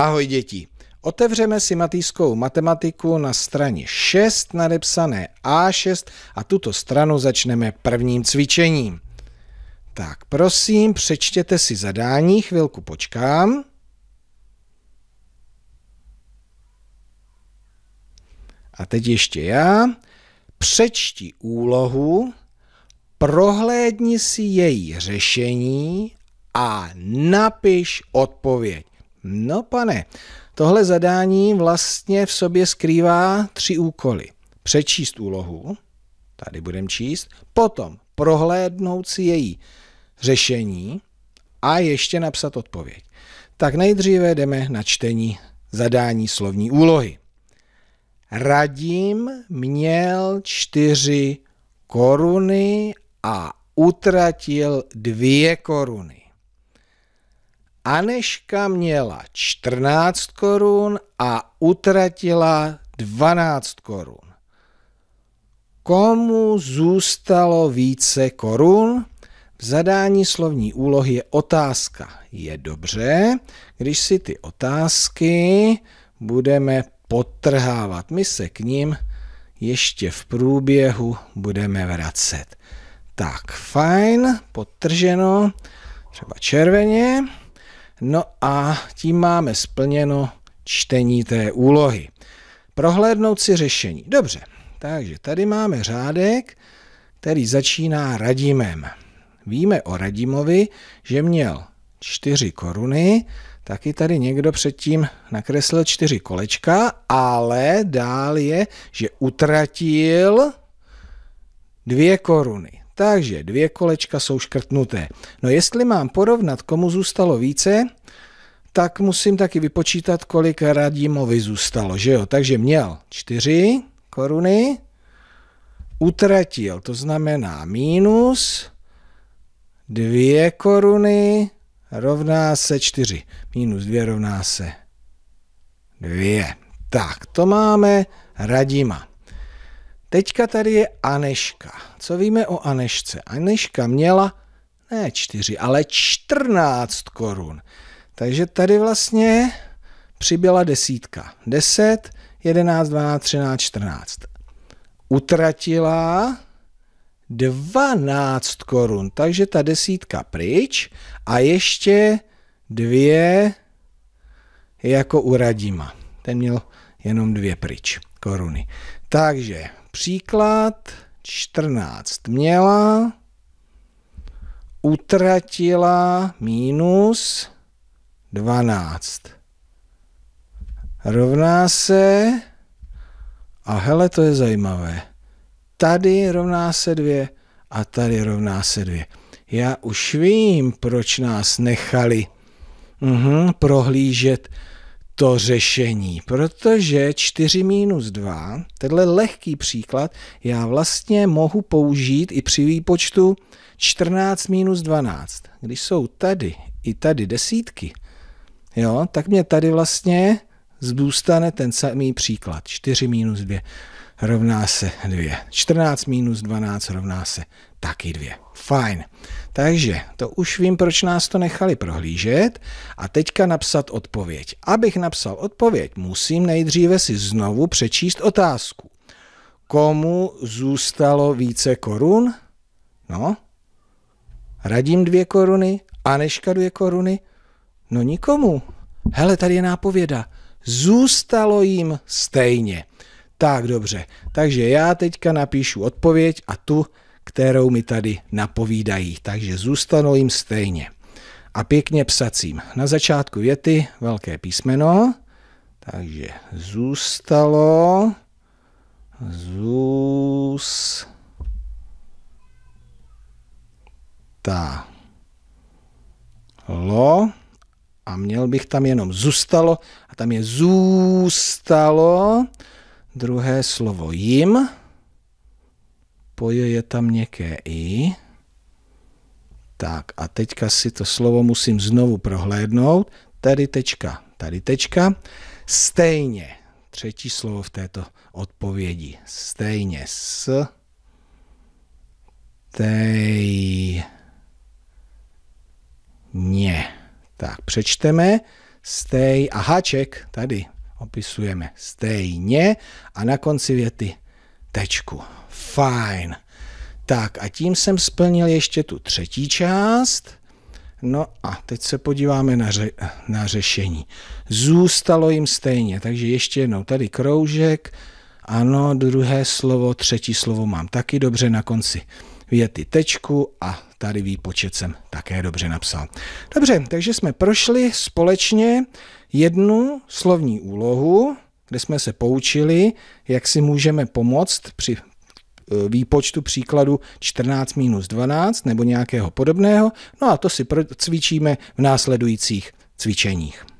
Ahoj děti. Otevřeme si matýskou matematiku na straně 6 nadepsané A6 a tuto stranu začneme prvním cvičením. Tak prosím, přečtěte si zadání, chvilku počkám. A teď ještě já. Přečti úlohu, prohlédni si její řešení a napiš odpověď. No pane, tohle zadání vlastně v sobě skrývá tři úkoly. Přečíst úlohu, tady budem číst, potom prohlédnout si její řešení a ještě napsat odpověď. Tak nejdříve jdeme na čtení zadání slovní úlohy. Radím měl čtyři koruny a utratil dvě koruny. Aneška měla 14 korun a utratila 12 korun. Komu zůstalo více korun? V zadání slovní úlohy je otázka. Je dobře, když si ty otázky budeme potrhávat. My se k ním ještě v průběhu budeme vracet. Tak, fajn, potrženo, třeba červeně. No a tím máme splněno čtení té úlohy. Prohlédnout si řešení. Dobře, takže tady máme řádek, který začíná Radimem. Víme o Radimovi, že měl čtyři koruny, taky tady někdo předtím nakreslil čtyři kolečka, ale dál je, že utratil dvě koruny takže dvě kolečka jsou škrtnuté. No jestli mám porovnat, komu zůstalo více, tak musím taky vypočítat, kolik Radimovi zůstalo, že jo? Takže měl 4 koruny, utratil, to znamená minus 2 koruny rovná se 4. Minus 2 rovná se 2. Tak, to máme Radima. Teďka tady je Aneška. Co víme o Anešce? Aneška měla ne čtyři, ale čtrnáct korun. Takže tady vlastně přibyla desítka. Deset, jedenáct, dvanáct, třináct, čtrnáct. Utratila dvanáct korun, takže ta desítka pryč a ještě dvě jako u Radima. Ten měl jenom dvě pryč koruny. Takže Příklad 14 měla, utratila minus 12. Rovná se, a hele, to je zajímavé, tady rovná se 2 a tady rovná se 2. Já už vím, proč nás nechali uh-huh, prohlížet to řešení, protože 4 minus 2, tenhle lehký příklad, já vlastně mohu použít i při výpočtu 14 minus 12. Když jsou tady i tady desítky, jo, tak mě tady vlastně zůstane ten samý příklad, 4 minus 2 rovná se 2. 14 minus 12 rovná se taky 2. Fajn. Takže to už vím, proč nás to nechali prohlížet a teďka napsat odpověď. Abych napsal odpověď, musím nejdříve si znovu přečíst otázku. Komu zůstalo více korun? No, radím dvě koruny, Aneška dvě koruny. No nikomu. Hele, tady je nápověda. Zůstalo jim stejně. Tak dobře, takže já teďka napíšu odpověď a tu, kterou mi tady napovídají, takže zůstanou jim stejně. A pěkně psacím. Na začátku věty velké písmeno, takže zůstalo, zůs, ta, lo, a měl bych tam jenom zůstalo, a tam je zůstalo, druhé slovo jim, po je, je tam měkké i. Tak a teďka si to slovo musím znovu prohlédnout. Tady tečka, tady tečka. Stejně. Třetí slovo v této odpovědi. Stejně s tej ně. Tak přečteme. Stej a háček tady opisujeme stejně a na konci věty tečku. Fajn. Tak a tím jsem splnil ještě tu třetí část. No a teď se podíváme na, ře- na řešení. Zůstalo jim stejně, takže ještě jednou tady kroužek, ano, druhé slovo, třetí slovo mám taky dobře na konci věty tečku a tady výpočet jsem také dobře napsal. Dobře, takže jsme prošli společně jednu slovní úlohu, kde jsme se poučili, jak si můžeme pomoct při e, výpočtu příkladu 14 minus 12 nebo nějakého podobného. No a to si cvičíme v následujících cvičeních.